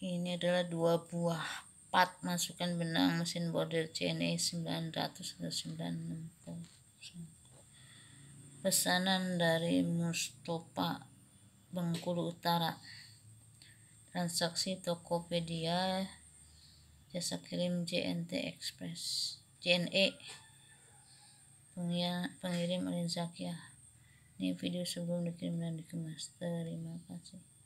ini adalah dua buah pat masukkan benang mesin border CNE 900 960 pesanan dari mustopa Bengkulu Utara transaksi Tokopedia jasa kirim JNT Express JNE pengirim Arin Zakia ini video sebelum dikirim dan dikemas terima kasih